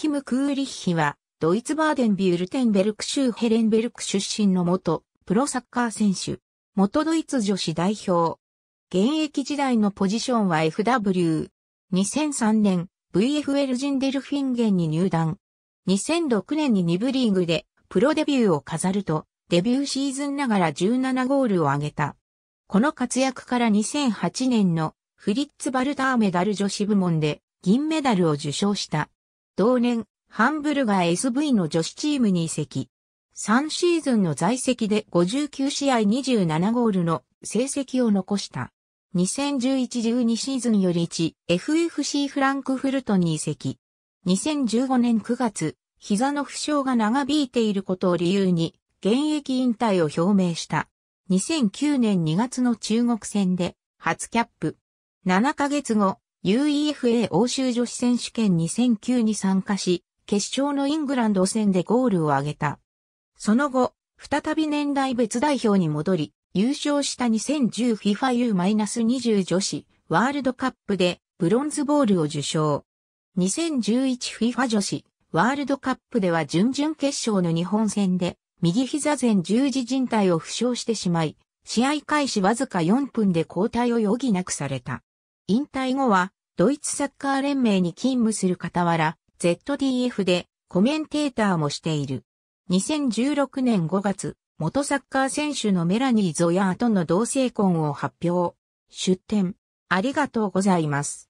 キム・クーリッヒは、ドイツバーデンビュルテンベルク州ヘレンベルク出身の元、プロサッカー選手、元ドイツ女子代表。現役時代のポジションは FW。2003年、VFL ジンデルフィンゲンに入団。2006年に2部リーグでプロデビューを飾ると、デビューシーズンながら17ゴールを挙げた。この活躍から2008年のフリッツ・バルターメダル女子部門で銀メダルを受賞した。同年、ハンブルガー SV の女子チームに移籍。3シーズンの在籍で59試合27ゴールの成績を残した。2011-12シーズンより1、FFC フランクフルトに移籍。2015年9月、膝の負傷が長引いていることを理由に、現役引退を表明した。2009年2月の中国戦で、初キャップ。7ヶ月後、UEFA 欧州女子選手権2009に参加し、決勝のイングランド戦でゴールを挙げた。その後、再び年代別代表に戻り、優勝した 2010FIFAU-20 女子ワールドカップでブロンズボールを受賞。2011FIFA 女子ワールドカップでは準々決勝の日本戦で右膝前十字靭帯を負傷してしまい、試合開始わずか4分で交代を余儀なくされた。引退後は、ドイツサッカー連盟に勤務する傍ら、ZDF でコメンテーターもしている。2016年5月、元サッカー選手のメラニー・ゾヤーとの同性婚を発表。出展。ありがとうございます。